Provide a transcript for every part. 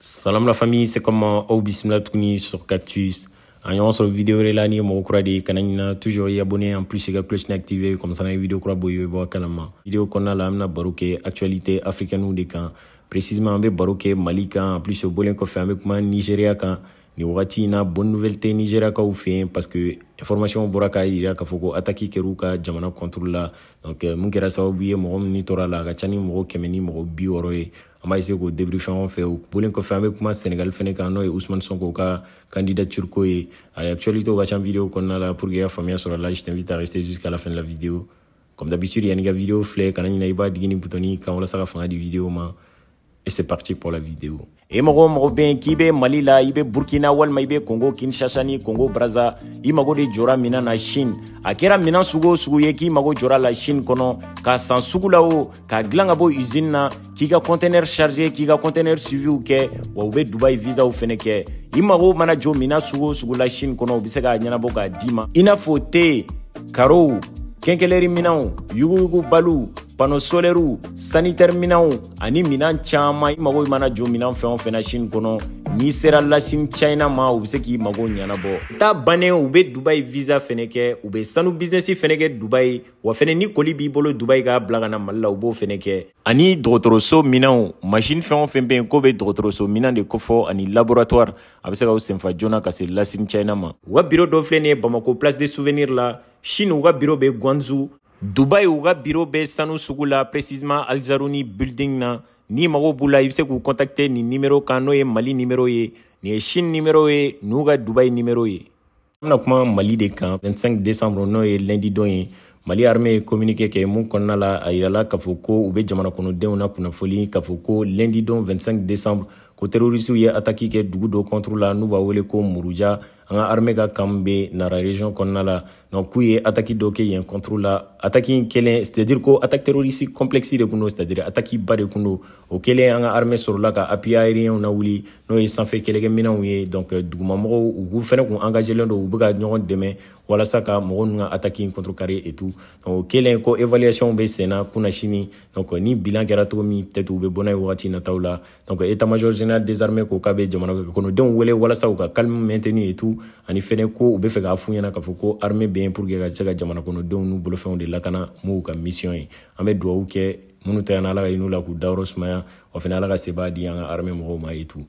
Salam la famille, c'est comment euh, au bismillah tunis sur Cactus. Ayon sur vidéo relani mon kura de kananina toujours y abonné en plus la cloche activé comme ça les vidéo croit boyo bo kalama. Vidéo qu'on a là amna baroke actualité africaine ou des camps. Précisément avec baroke Mali en plus au bolin qu'on fait avec moi Nigeria ni wagati bonne nouvelle tɛ ou fɛ yen parce que information bɔra k'a yira k'a fɔ ko ataki kɛr'u ka jamana contrôle la donc euh, mun kɛra sababu ye mɔgɔ tora la a ka ca ni mɔgɔ kɛmɛ ni mɔgɔ bi wɔɔrɔ ye an b'a essayer k'o débris fɛn o fɛ o sénégal fɛnɛ et ousmane sonko candidat candidature ko ye a actualité ka ca vidéo kɔnɔna la pour que i sur faamuya sɔrɔ la je t'invite à rester jusqu'à la fin de la vidéo comme d'habitude yanni ka vidéo filɛ kana ɲina i b'a digi ni butɔni kan walasa ka fanga di vidéo ma et c'est parti pour la vidéo. i mɔgɔ kibe mali la burkina walima i be kongo kinshasa ni Congo braza i de jora mina na Chine. a kɛra minan Sugo k'i mago jora la shin kono k'a san o k'a gilan usine na Kiga ka chargé, kiga k'i ka kɔntɛnɛr suiviw kɛ wa u be dubayi visaw mana jo mina sugu o la shin kono u be se k'a Ina k'a Karo. ma i n'a fɔ te pano solɛriw sanitɛri minanw ani minan caaman i mago mana jɔ minan fɛn o fɛn na sini kɔnɔ n'i sera lasini china ma u be se k'i mago ɲɛnabɔ ta bannen u be dubayi visa fɛnɛ kɛ u be sanu bizinɛsi fɛnɛ kɛ dubayi wa fɛnɛ ni koli b'i bolo dubayi k'a bila ka na mali la u b'o fɛnɛ kɛ ani dɔgɔtɔrɔso minanw masini fɛn o fɛn be yen ko be dɔgɔtɔrɔso minan de kofɔ ani laboratoire a be se ka u senfa joona ka se lasini china ma u ka biro dɔ filɛ ni ye bamako place de souvenir la sini u ka biro be gwanzu dubayi u ka biro bɛ sanu sugu la precisement alzaruni building na n'i mago b'u la i be se k'u kontakte nin nimero kan n'o ye mali nimero ye nin ye shin nimero ye n'u ka dubayi nimero ye an bena kuma mali de kan 25 décembre n'o ye lundi don ye mali arme ye kominike kɛ mun kɔnɔna la a yirala k'a fɔ ko u bɛ jamana kɔnɔdenw na kunnafoli k'a fɔ ko lundi don 25 décembre ko terorisiw ye ataki kɛ dugu dɔ kɔntru la n'u b'a wele ko muruja an ka armée ka kan min nara region kɔnɔna la donc k'u ye ataki dɔ kɛ yen contre la ataki kelen c'est à dire ko attaque terroriste complexité de kun c'est à dire ataki ba de kun don o sur an ka armée sɔrɔla ka na wuli n'o ye sanfɛ kɛlɛkɛminɛnw ye donc euh, dugumamɔgɔw u k'u fɛnɛ kun engagélen don u bɛ ka ɲɔgɔn dɛmɛ walasa ka mɔgɔ ninnu ka ataki contre carré et tout donc o ko évaluation bɛ sen na kunna sini donc euh, ni bilan kɛra peut-être u bɛ n'a ye wagati nataw donc euh, état major général des armées ko k'a bɛ jamana kɔnɔdenw wele walasa u ka calme maintenu et tout mugu ani fɛnɛ ko u be fɛ k'a fu ɲɛna k'a fɔ ko arme be ye pur ke ka se ka jamana kɔnɔdenw n'u bolofɛnw de lakana m'u ka misiyɔn ye an be duwawu kɛ minnu ta yana ala ka ɲiniw la k'u dayɔrɔ sumaya wa fɛnɛ ala ka sebaa di an ka arme mɔgɔw ma yetu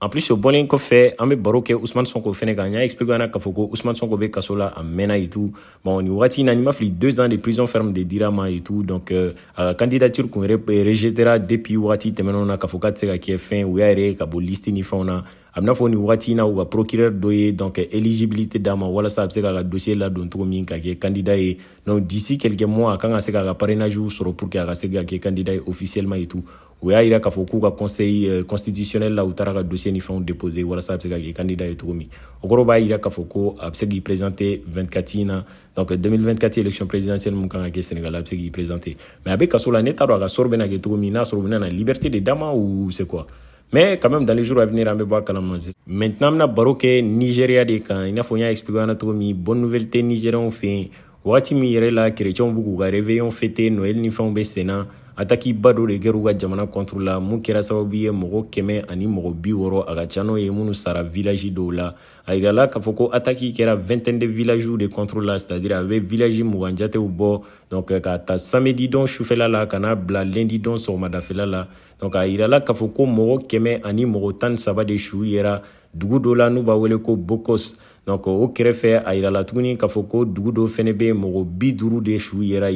en plus o bɔlen kɔfɛ an be baro kɛ usman sonko fɛnɛ kan y'a explique ana k'a fɔ ko usman sonko be kaso la a mɛnna yetu bon ni wagati na ni ma fili deux ans de prison ferme de dira ma yetu donc euh, a ka candidature kun rejetera depuis wagati tɛmɛnɛw na k'a fɔ ka tɛ se ka kɛ fɛn u y'a yɛrɛ ka bɔ liste ni fɛnw na a bɛna fɔ ni wagati in na u ka dɔ ye donc éligibilité d'ama ma walasa a bɛ se k'a ka dossier ladon cogo min ka kɛ candidat ye donc d'ici quelques mois a kan ka se k'a ka parrainage sɔrɔ pour que a ka se ka kɛ candidat ye officiellement et tout o y'a yira k'a fɔ k'u ka conseil euh, constitutionnel la u taara ka dossier ni fɛnw déposer walasa a bɛ se ka kɛ candidat ye cogo min o kɔrɔ b'a yira k'a fɔ ko a bɛ se k'i présenter 24 na donc 2024 élection présidentielle mun kan ka kɛ Sénégal a bɛ se k'i présenter mais a bɛ kaso la ne t'a dɔn a ka sort kɛ min n'a sɔrɔ u na liberté de dama ou c'est quoi mais quand même dans les jours à venir an bɛ bɔ a kalama maintenant an bena baro kɛ nigeriya de kan i n'a fɔ n y'a expliqué na cogo min bonne nouvelle tɛ nigériɛnw fɛ yen wagati min yɛrɛ la kerecɛnw b'u k'u ka réveillon fete noel ni fɛnw bɛ senna ataki ba dɔ de kɛr'u ka jamana kɔntro la mun kɛra sababu ye mɔgɔ kɛmɛ ani mɔgɔ bi wɔrɔ a ka ca n'o ye minnu sara vilaji dɔw la a yirala k'a fɔ ko ataki kɛra vingtaine de vilajiw de kɔntro la c'est-à-dire a bɛ vilaji mugan jatew bɔ donc euh, k'a ta samedi dɔn sufɛla la ka n'a bila lendi dɔn sɔgɔmadafɛla la donc a yirala k'a fɔ ko mɔgɔ kɛmɛ ani mɔgɔ tan ni saba de su yera dugu dɔ la n'u b'a wele ko bokos donc au kɛrɛfɛ a yirala tuguni k'a fɔ ko dugu dɔ fɛnɛ bɛ mɔgɔ bi duuru de su yɛra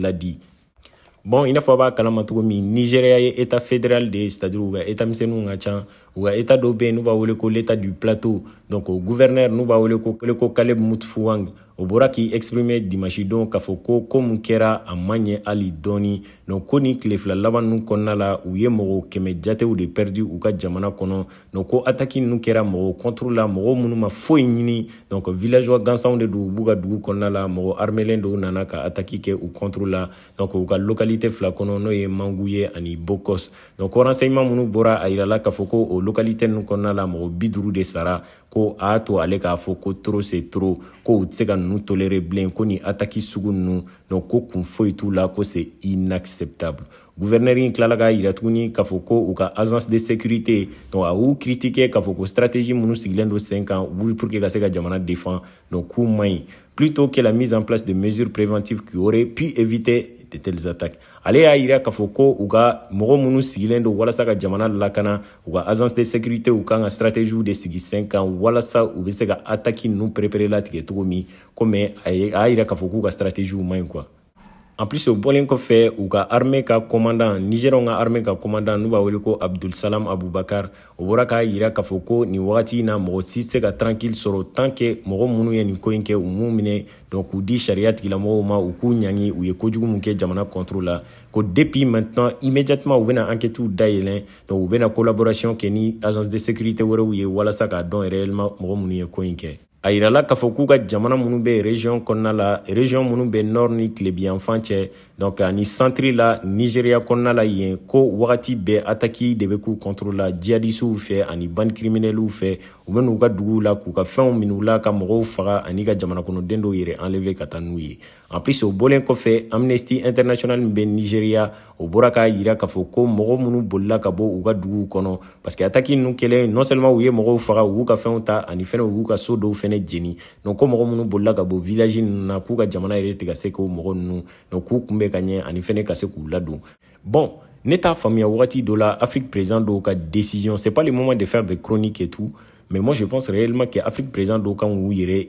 ladi bon i n'a pas b'a kalama cogo min nigéria état fédéral de ye c'est-à-dire u ka état misɛnninw ka can u ka état dɔ be ko l'état du plateau donc le gouverneur, n'u b'a ko ko kaleb mutfuwang o bɔra k'i exprimer Kafoko, don k'a fɔ a nɔ ko ni tile fila laban nu kɔnɔna la u ye mɔgɔ kɛmɛ jatew de pɛrdi u ka jamana kɔnɔ nɔ ko ataki nunu kɛra mɔgɔ kɔntru la mɔgɔ minnu ma foyi ɲini donc villageois gansanw de don u b'u ka dugu kɔnɔna la mɔgɔ armelen dɔw nana ka ataki kɛ u kɔntru la donc u ka lokalite fila kɔnɔ n'o ye mangu ye ani bokos donc renseignement minnu bɔra a yirala k'a fɔ ko o lokalite nu kɔnɔna la mɔgɔ bi duru de sara ko a y'a to ale k'a fɔ ko toro se toro ko u tɛ se ka nunu tolere bilen ko ni ataki sugu nunu donc ko kun foyi t'u c'est inacceptable gouverneur in tilala il a tuguni k'a fɔ agence de sécurité donc a y'u la stratégie de 5 ans ans pour que ka se ka jamana défend donc k'u plutôt que la mise en place de mesures préventives qui auraient pu éviter de telles attaques ale y'a yira k'a fɔ ko u ka mɔgɔ minnu sigilen don walasa ka jamana lakana u ka agence de sécurité u kan ka stratégiw de sigi sen kan walasa u be se ka ataki nunu perepere latigɛ cogo min komi a y'a yira k'a fɔ k'u ka stratégiw man ɲi kuwa en plus o bɔlen kɔfɛ u ka arme ka commandant nigɛrɛw ka arme ka commandant n'u b'a wele ko abdulsalam abubakar o bɔra k'a yira k'a fɔ ko nin wagati na mɔgɔ si se ka tranquille sɔrɔ tant que mɔgɔ minnu ye nin ko ɲi kɛ u m'u minɛ donc k'u di sariya tigilamɔgɔw ma u k'u ɲangi u ye kojugu min kɛ jamana contrôle la ko depuis maintenant immédiatement u bena enquêtew dayɛlɛn donc u bena collaboration kɛ ni agence de sécurité wɛrɛw ye walasa k'a dɔn réellement mɔgɔ minnu ye ko ɲi kɛ a la k'a fɔ jamana minnu region Konala region minnu bɛ nord ni tilebiyanfan donc ani la nigeria konala la yen ko wagati Be ataki de bɛ k'u contre la fɛ ani bande criminels fɛ u bɛ n'u ka duguw la k'u ka fɛnw la ani enlever en plus au bolen amnesty international nigeria au bɔra k'a yira k'a fɔ ko mɔgɔ minnu bolila parce ataki non seulement u ye mɔgɔw faga u ka fɛnw ta ani fɛnɛ u ka so dɔw fɛnɛ jeni donc ko mɔgɔ minnu village na k'u jamana yɛrɛ tɛ ka se k'o mɔgɔ donc k'u kunbɛ bon ne famille faamuya wagati la afrique au dɔw ka décision c'est pas le moment de faire des chroniques et tout mais moi je pense réellement que afrique cas où il y yɛrɛ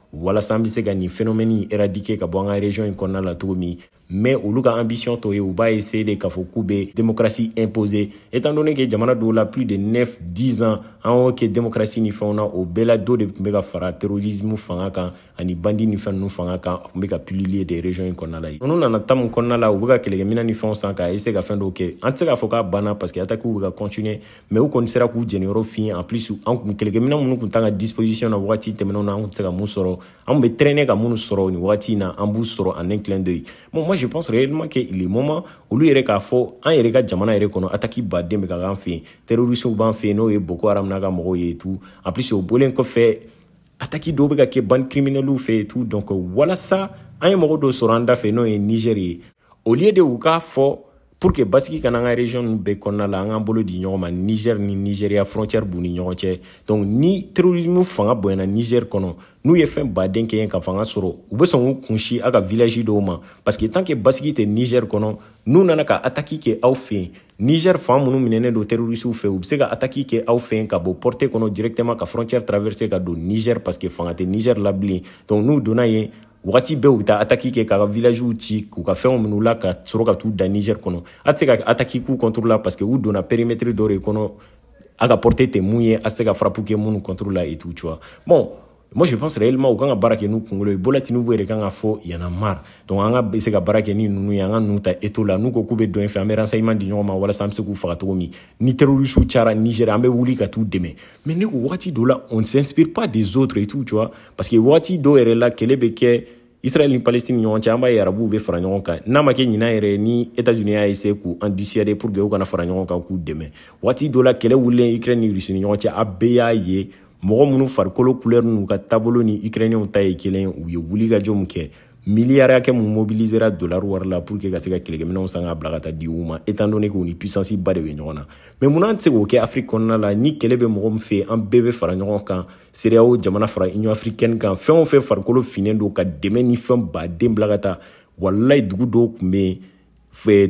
walasa an be se ka nin phénomène eradike ka bɔ an ka rejiɔn yi kɔnɔna la cogo min mais olu ka ambition t'o ye u b'a essaye de k'a fɔ k'u bɛ démocratie imposée étant donné que jamana dɔw la plus de 9 10 ans an y'o kɛ démocratie ni fɛnw na o bɛɛ la dɔ de tun bɛ ka fara terrorisme fanga kan ani bandi ni fɛn ninnu fanga kan a tun bɛ ka publier de région in kɔnɔna la yen n'u nana ta min kɔnɔna la u bɛ ka kɛlɛkɛminɛ ni fɛnw san k'a essaye ka fɛn dɔw kɛ eh, an tɛ se k'a fɔ k'a banna parce que attaques bɛ ka continuer mais u kɔni sera k'u jɛniyɔrɔ fin en plus an kun kɛlɛkɛminɛ minnu tun t'an ka disposition na wagati tɛmɛnenw na an tun tɛ se ka mun sɔrɔ an bɛ traîner ka minnu sɔrɔ nin wagati in na an b'u sɔrɔ en un clin d'œil bon moi je pense réellement que il est moment olu yɛrɛ k'a fɔ an yɛrɛ ka jamana yɛrɛ kɔnɔ ataki baden bɛ ka kan fɛ terorisiw b'an fɛ n'o ye boko haram n'a ka mɔgɔw ye tu en plus o bolen kɔfɛ ataki dɔw bɛ ka kɛ bani criminɛliw fɛ tu donc walasa an ye mɔgɔ dɔ sɔrɔ an da fɛ n'o ye nigɛri ye au lieu de u k'a fɔ pour que basigi kana an ka région nu bɛɛ kɔnɔna la an k'an bolo di ɲɔgɔn ma niger ni nigeria frontière b'u ni ɲɔgɔn cɛ donc ni terrorisme fanga bonyana niger kɔnɔ n'u ye fɛn baden kɛ ye ka fanga sɔrɔ u be sɔn k'u kunsi a ka village dɔw ma parce que tant que basigi tɛ niger kɔnɔ n'u nana ka ataki kɛ aw fɛ yen niger fan minnu minɛnen do terorisiw fɛ u be se ka ataki kɛ aw fɛ yen ka bɔ porte kɔnɔ directement ka frontière traverse ka don niger parce que fanga tɛ niger labilen donc n'u donna yen wagati bɛɛ u be taa ataki kɛ k'a ka vilagiw ci k'u ka fɛnw min'u la ka sɔrɔ ka t'u da niger kɔnɔ a tɛ se ka ataki k'u kɔntro la parce que u donna perimɛtiri dɔ re kɔnɔ a ka pɔrte tɛ mun ye a tɛ se ka frapu kɛ minnu kɔntro la et tout tu vois bon moi je pense réellement u kan ka baara kɛ n'u kungolo ye bola tinubu yɛrɛ kan ka fɔ yana mar donc an ka se ka baara kɛ ni nunu ye an ka nu ta eto la n'u ko k'u be dɔ fɛ an be renseignement di ɲɔgɔn ma walasa an be se k'u faga togo min ni terorisiw cara nigéria an be wuli ka t'u dɛmɛ mais ne ko wagati dɔ la on ne s'inspire pas des autres et tout tu vois parce que wagati dɔ yɛrɛ la kɛlɛ be kɛ israɛl ni palestine ɲɔgɔn cɛ an b'a ye arabuw be fara ɲɔgɔn e, kan n'a ma kɛ ɲina yɛrɛ ni états-unis y'a ese k'u endusiyade pour que u kana fara ɲɔgɔn kan k'u dɛmɛ wagati dɔ la kɛlɛ wulilen ukraine ni rusi ni ɲɔgɔn cɛ a bɛɛ y'a ye mɔgɔ minnu farikolo kulɛri n'u ka taabolo ni ukrainiɛnw ta ye kelen u ye wuli ka jɔ min kɛ miliyari hakɛ mun mobilisera dolari wari la pour que ka se ka kɛlɛkɛminɛw san ka bila ka taa di u ma étant donné k'u ni puissance ba de bɛ ɲɔgɔn na mais munna an tɛ se k'o kɛ afrique kɔnɔna la ni kɛlɛ bɛ mɔgɔ min fɛ an bɛɛ bɛ fara ɲɔgɔn kan seereyaw jamana fara union africaine kan fɛn o fɛn farikolo finnen don ka dɛmɛ ni fɛn baden bila ka taa walayi dugu dɔw tun bɛ yen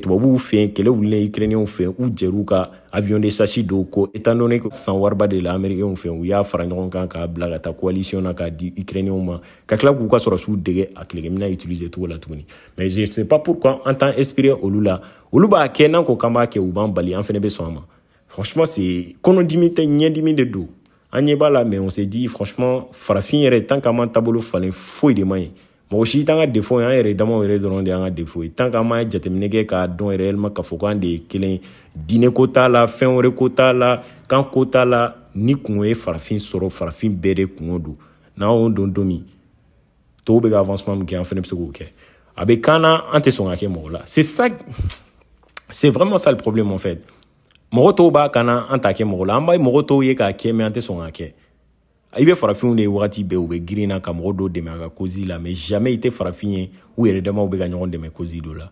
tubabuw fɛ yen kɛlɛ wulilen ukrainienw fɛ u jɛr'u ka avion de sasi ko étant donné que san wariba de la américain fait u y'a fara ɲɔgɔn kan k'a bila ka ta coalition na k'a di ukrainienw ma ka tila k'u ka sɔrɔsiw dege a kɛlɛkɛmina utiliser cogo la tuguni mais je ne sais pas pourquoi an t'an inspirer olu la olu b'a kɛ n'an ko k'an b'a kɛ u b'an bali an fɛnɛ bɛ sɔn a ma franchement c'est kɔnɔdimi tɛ ɲɛdimi de don an ɲɛ b'a la mais on se dit franchement farafin yɛrɛ tant qu'an m'an fallait falen foyi de mɔgɔ si t'an ka defo ye an yɛrɛ damaw yɛrɛ dɔrɔn de y'an ka defo ye tant qu'an m'a jateminɛ kɛ k'a dɔn réellement k'a fɔ k'an de ye kelen ye diinɛ ko t'a la fɛn wɛrɛ ko t'a la kan ko t'a la ni kungo ye farafin sɔrɔ farafin bɛɛ de kungo don n'an y'o don don min tɔw bɛ ka avancement min kɛ an fɛnɛ bɛ se k'o kɛ a bɛ kan na an tɛ sɔn ka kɛ mɔgɔ la c'est ça c'est vraiment ça le problème en fait mɔgɔ tɔw b'a kan na an t'a kɛ mɔgɔ la an b'a mɔgɔ tɔw ye k'a kɛ mais an tɛ sɔn k'a kɛ i bɛ farafinw de wagati bɛɛ u bɛ girin na ka mɔgɔ dɔw dɛmɛ a ka kozi la mais jamais i tɛ farafin ye u yɛrɛ damaw bɛ ka ɲɔgɔn dɛmɛ kozi dɔ la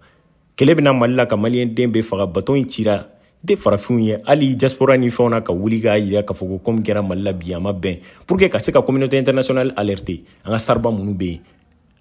kɛlɛ bɛna mali la ka maliyɛnden bɛɛ faga baton in cira i tɛ farafinw ye hali diaspora ni fɛnw na ka wuli k'a yira k'a fɔ ko comme kɛra mali la bi a ma bɛn pour que ka se ka communauté internationale alerte an ka sariba minnu bɛ yen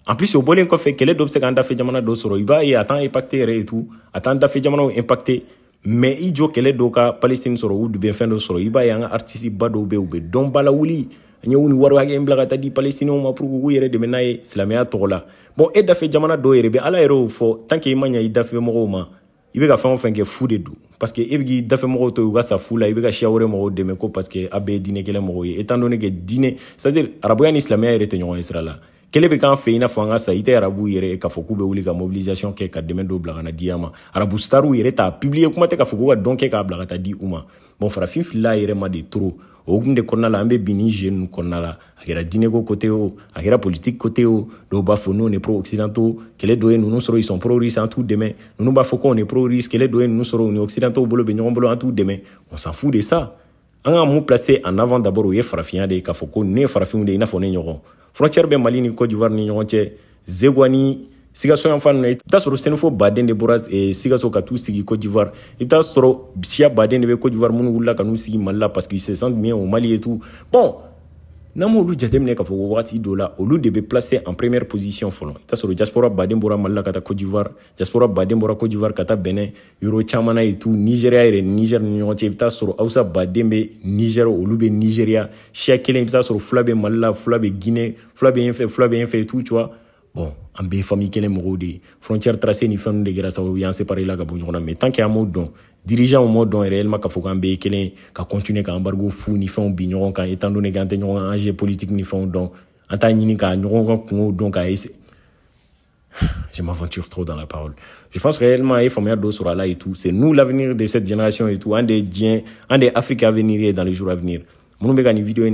en plus o bɔlen kɔfɛ kɛlɛ dɔ bɛ se k'an dafɛ jamana dɔ sɔrɔ i b'a ye a t'an impacté yɛrɛ et tout a t'an dafɛ jamanaw impacté mais i jɔ kɛlɛ dɔw ka palestine sɔrɔ u dubɛnfɛn dɔ sɔrɔ i b'a ye an ka artiste ba dɔw bɛ yen u bɛ an ye u ni wari hakɛ in bila ka taa di palestinɛw ma pour k'u yɛrɛ dɛmɛ n'a ye silamɛya tɔgɔ la bɔn e dafɛ jamana dɔw yɛrɛ bɛ ala yɛrɛ y'o fɔ tant que i ma ɲa i dafɛ mɔgɔw ma i bɛ ka fɛn o fɛn kɛ fu de don parce que e bɛ k'i dafɛ mɔgɔw to u ka sa fu la i bɛ ka siya wɛrɛ mɔgɔw dɛmɛ ko parce que a bɛɛ ye diinɛ kɛlɛ mɔgɔw ye étant donné que diinɛ c'est à dire arabuya ni silamɛya yɛrɛ tɛ ɲɔgɔn ye sira la kelen bɛ k'an fɛ i n'a fɔ an ka sa i tɛ arabu yɛrɛ k'a fɔ k'u bɛ wuli ka mobilisation kɛ ka dɛmɛ dɔw bila ka na di an ma arabu stariw yɛrɛ t'a publier kuma tɛ k'a fɔ k'u ka dɔn kɛ k'a bila ka taa di u ma bon farafin filila a yɛrɛ ma de trop o hukumu de kɔnɔna la an bɛ bin nin jeu ninnu kɔnɔna la a kɛra diinɛko côté o a kɛra politique côté o dɔw b'a fɔ n'o ni pro occidentaux kɛlɛ dɔ ye ninnu sɔrɔ ils sont pro russes an t'u dɛmɛ ninnu b'a fɔ k'o ni pro russe kɛlɛ dɔ ye ninnu sɔrɔ u ni occidentaux bolo bɛ ɲɔgɔn bolo an t'u dɛmɛ on s'en fout de ça an ka mun placer en avant d'abord o ye farafinya de ye k'a fɔ ko ne ye farafinw de ye i n'a fɔ ne ɲɔgɔn frontière bɛ mali ni cote d'ivoire ni ɲɔgɔn cɛ zegwa ni sikaso yan fan na i bɛ t'a sɔrɔ sɛnɛfo baden de bɔra eh, sikaso ka t'u sigi cote d'ivoire ita bɛ t'a baden de bɛ cote d'ivoire minnu wulila ka n'u sigi mali la parce que se sans bien au mali et tout bon n'an m'olu jateminɛ k'a fɔ ko wagati dɔ la olu de be placer en première position folon ita bɛ t'a sɔrɔ diaspora baden bɔra la ka taa cote d'ivoire diaspora baden bɔra cote d'ivoire ka ta benin yɔrɔ chama na et tout Nigeria et Niger nigɛri ni ɲɔgɔn cɛ i bɛ t'a sɔrɔ hausa baden bɛ nigɛri olu bɛ nigéria siya kelen i bɛ t'a la guinée fila bien fait fɛ fila fait tout tu vois bon an bɛɛ fami kelen mɔgɔw de frontière tracé ni fɛn de kɛra sababu ye an séparé la ka bɔ ɲɔgɔn mais tant que an m'o dɔn dirigeants m'o dɔn réellement k'a fɔ k'an bɛɛ ye kelen ye ka continuer ka embargo fu ni fɛnw bin ɲɔgɔn kan étant donné qu'an tɛ ɲɔgɔn enjeu politique ni fɛnw dɔn an t'a ɲini ka ɲɔgɔn ka kungow dɔn k'a je m'aventure trop dans la parole. Je pense réellement à Ifomia sur là et tout. C'est nous l'avenir de cette génération et tout. Un des bien un des Africains à venir et dans les jours à venir. Mon vidéo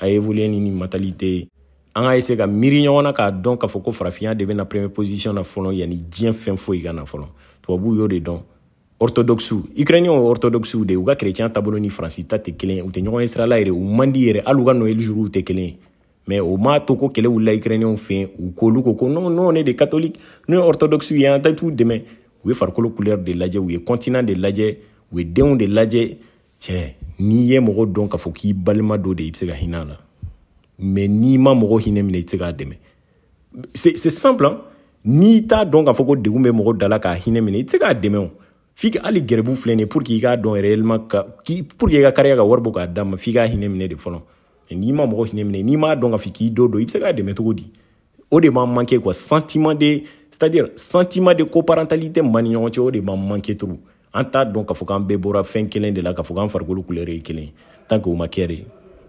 a évolué une mentalité. an ka ese ka miiri ɲɔgɔn na k'a dɔn k'a fɔ ko farafinya de bɛna premier position na fɔlɔ yanni diɲɛ fɛn foyi ka na fɔlɔ tubabuw y'o de dɔn orthodoxu ukrainien orthodoxu de u ka chrétien taabolo ni faransi ta tɛ kelen u tɛ ɲɔgɔn ye sirala yɛrɛ u man di yɛrɛ hali u ka noël jour tɛ kelen ye mais o m'a to ko kɛlɛ wulila ukrainienw fɛ u k'olu ko ko non non ne de catholique ne orthodoxe ye an ta t'u dɛmɛ u ye farikolo couleur de lajɛ u ye continent de lajɛ u ye denw de lajɛ cɛ n'i ye mɔgɔ dɔn k'a fɔ k'i balima dɔ de i bɛ se ka hinɛ a la mɛ n'i ma mɔgɔ hinɛ minɛ i tɛ se k'a dɛmɛ c'est simple hein? n'i t'a dɔn k'a fɔ ko degun bɛ mɔgɔ da la k'a hinɛ minɛ i tɛ se k'a dɛmɛ o f'i ka hali gɛrɛbu filɛ nin ye pour que i k'a dɔn réellement ka pour que i ka kariya ka wari bɔ k'a d'a ma f'i k'a hinɛ minɛ de fɔlɔ n'i ma mɔgɔ hinɛ minɛ n'i m'a dɔn k'a fɔ k'i do don i bɛ se k'a dɛmɛ cogo di o de b'an manqué quoi sentiment de c'est à dire sentiment de coparentalité min b'an ni ɲɔgɔn cɛ o de b'an manqué trop an t'a dɔn k'a fɔ k'an bɛɛ bɔra fɛn kelen de la k'a fɔ k'an farikolo couleur ye kelen ye tant que o ma kɛ de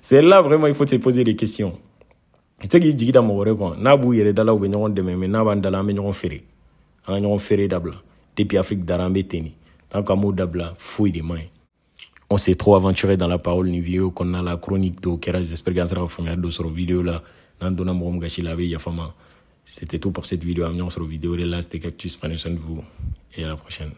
C'est là vraiment il faut se poser des questions. c'est ce k'i dit dans mon wɛrɛ nabu n'a dala u bɛ ɲɔgɔn mais nabu n'a b'an dala an bɛ ɲɔgɔn feere an depuis Afrique dara teni. tant qu'à m'o d'abla fouille des mains on s'est trop aventuré dans la parole ni qu'on a la chronique dɔw kɛra j'espère que vous sera ka faamuyali dɔ sɔrɔ vidéo là. n'an donna mɔgɔ min la a bɛ yafa ma c'était tout pour cette vidéo an on ɲɔgɔn sɔrɔ vidéo de c'était Cactus prenez soin de vous et à la prochaine